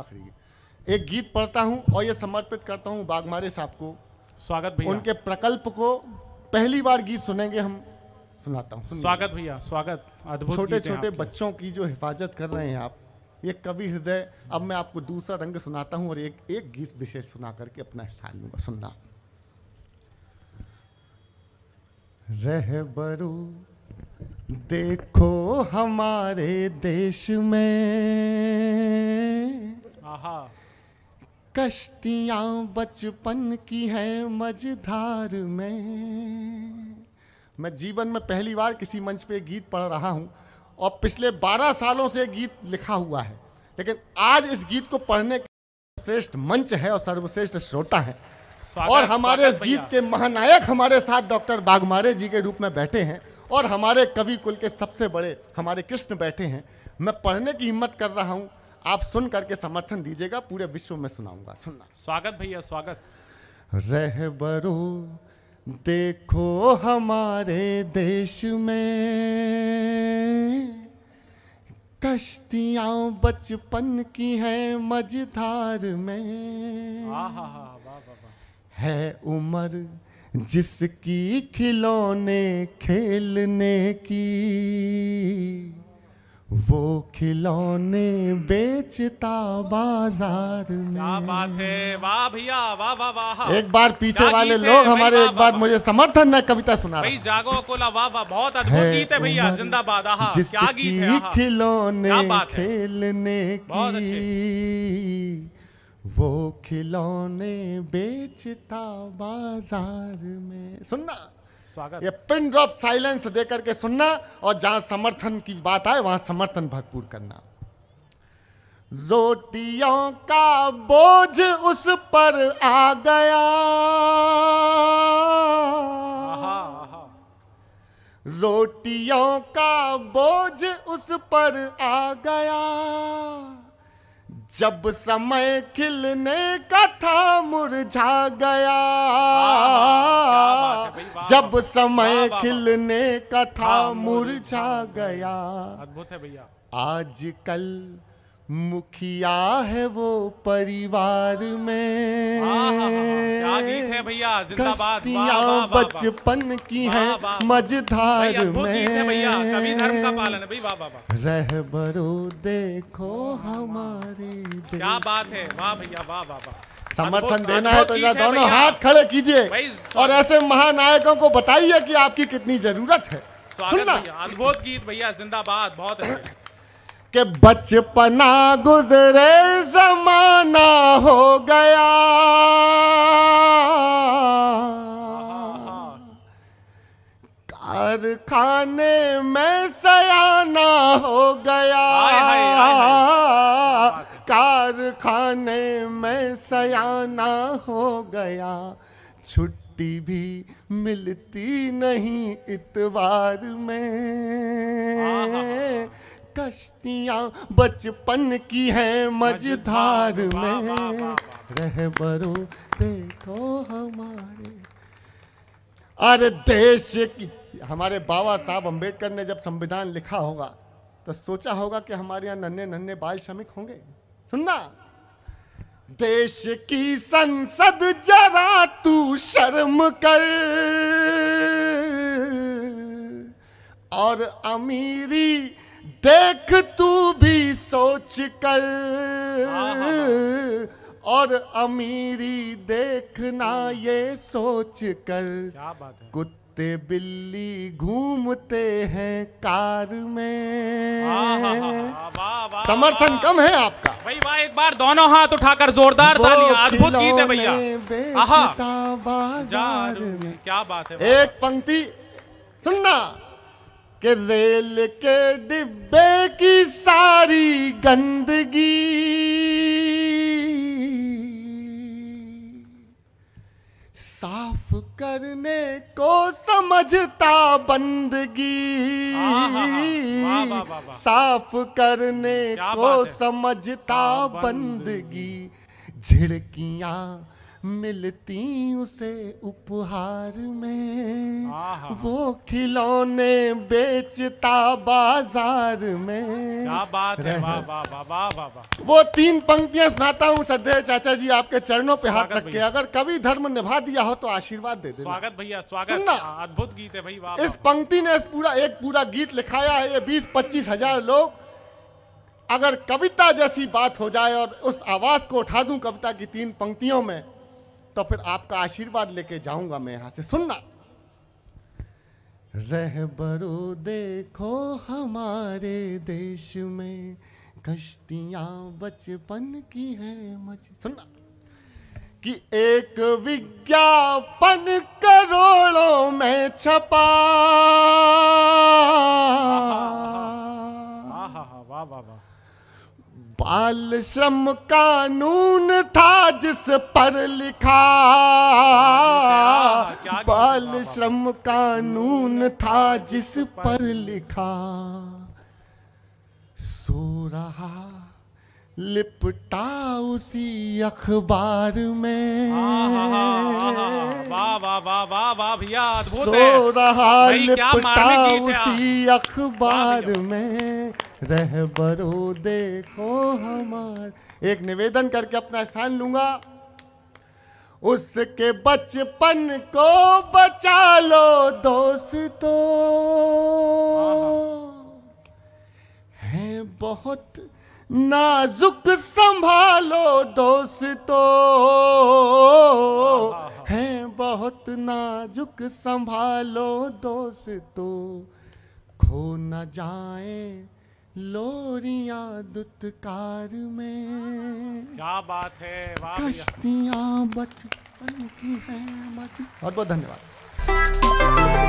आखिरी एक गीत पढ़ता हूँ और ये समर्पित करता हूँ बागमारे साहब को स्वागत भैया उनके प्रकल्प को पहली बार गीत सुनेंगे हम सुनाता हूँ स्वागत भैया स्वागत अद्भुत छोटे छोटे बच्चों की जो हिफाजत कर रहे हैं आप ये कवि हृदय अब मैं आपको दूसरा रंग सुनाता हूँ और एक एक गीत विशेष सुना करके अपना स्थान लूंगा सुनना रहबरू देखो हमारे देश में आहा कश्तियाँ बचपन की है मझधार में मैं जीवन में पहली बार किसी मंच पे गीत पढ़ रहा हूँ और पिछले 12 सालों से गीत लिखा हुआ है लेकिन आज इस गीत को पढ़ने का श्रेष्ठ मंच है और सर्वश्रेष्ठ श्रोता है और हमारे इस गीत के महानायक हमारे साथ डॉक्टर बागमारे जी के रूप में बैठे हैं और हमारे कवि कुल के सबसे बड़े हमारे कृष्ण बैठे हैं मैं पढ़ने की हिम्मत कर रहा हूँ आप सुन करके समर्थन दीजिएगा पूरे विश्व में सुनाऊंगा सुनना स्वागत भैया स्वागत रह देखो हमारे देश में कश्तियां बचपन की है मझधार में है उम्र जिसकी खिलौने खेलने की वो खिलौने बेचता बाजार में क्या बात है वाह भैया वाह वाह वाह एक बार पीछे वाले लोग हमारे एक बार मुझे समर्थन न कविता सुना भाई जागो कोला वाह वाह बहुत अद्भुत गीत है भैया जिंदाबाद आहा क्या गीत है खिलौने खेलने की वो खिलौने बेचता बाजार में सुनना स्वागत ये पिन ड्रॉप साइलेंस दे करके सुनना और जहां समर्थन की बात आए वहां समर्थन भरपूर करना रोटियों का बोझ उस पर आ गया रोटियों का बोझ उस पर आ गया जब समय खिलने का था मुरझा गया जब समय खिलने का था मुरझा गया आज कल मुखिया है वो परिवार में हाँ, हाँ, हाँ, गीत है भैया कश्तियाँ बचपन की है मझधार में रह रहबरो देखो हमारे क्या बात है वाह भैया वाह वाह वाह समर्थन देना है तो दोनों हाथ खड़े कीजिए और ऐसे महानायकों को बताइए कि आपकी कितनी जरूरत है स्वागत अद्भुत गीत भैया जिंदाबाद बहुत के बचपना गुजरे जमाना हो गया कारखाने में सयाना हो गया कारखाने में सयाना हो गया छुट्टी भी मिलती नहीं इतवार में कश्तियां बचपन की हैं मझधार में बरो देखो हमारे अरे देश की हमारे बाबा साहब अंबेडकर ने जब संविधान लिखा होगा तो सोचा होगा कि हमारे यहाँ नन्हे नन्हे बाल श्रमिक होंगे सुनना देश की संसद जरा तू शर्म कर और अमीरी देख तू भी सोच कर हाँ, हाँ, हाँ। और अमीरी देखना ये सोच कर क्या बात है कुत्ते बिल्ली घूमते हैं कार में समर्थन कम है आपका भाई भाई एक बार दोनों हाथ उठाकर जोरदार अद्भुत गीत है भैया बाजार में क्या बात है एक पंक्ति सुनना कि रेल के डिब्बे की सारी गंदगी साफ करने को समझता बंदगी हाँ, हाँ, हाँ। साफ करने को समझता बंदगी झिड़कियां मिलती उसे उपहार में वो खिलौने बेचता बाजार में क्या बात है वाह वाह वाह वाह वो तीन पंक्तियां सुनाता हूँ सदैव चाचा जी आपके चरणों पे हाथ रख के अगर कभी धर्म निभा दिया हो तो आशीर्वाद दे देना स्वागत भैया स्वागत अद्भुत गीत है भैया इस पंक्ति ने इस पूरा एक पूरा गीत लिखाया है ये बीस पच्चीस हजार लोग अगर कविता जैसी बात हो जाए और उस आवाज को उठा दूं कविता की तीन पंक्तियों में तो फिर आपका आशीर्वाद लेके जाऊंगा मैं यहां से सुनना बरो देखो हमारे देश में कश्तियां बचपन की है मच सुनना कि एक विज्ञापन करोड़ों में छपा बाल श्रम कानून था जिस पर लिखा बाल श्रम कानून था जिस पर लिखा सो रहा लिपटा उसी अखबार में हाँ, हाँ, हाँ, वाह वाह वाह वाह वाह भैया सो रहा लिपटा उसी अखबार में बरो देखो हमार एक निवेदन करके अपना स्थान लूंगा उसके बचपन को बचा लो दोस्तों है बहुत नाजुक संभालो दोस्तों है बहुत नाजुक संभालो दोस्तों खो न जाए लोरिया दुत्कार में क्या बात है वाह कश्तियां बचपन की हैं बहुत बहुत धन्यवाद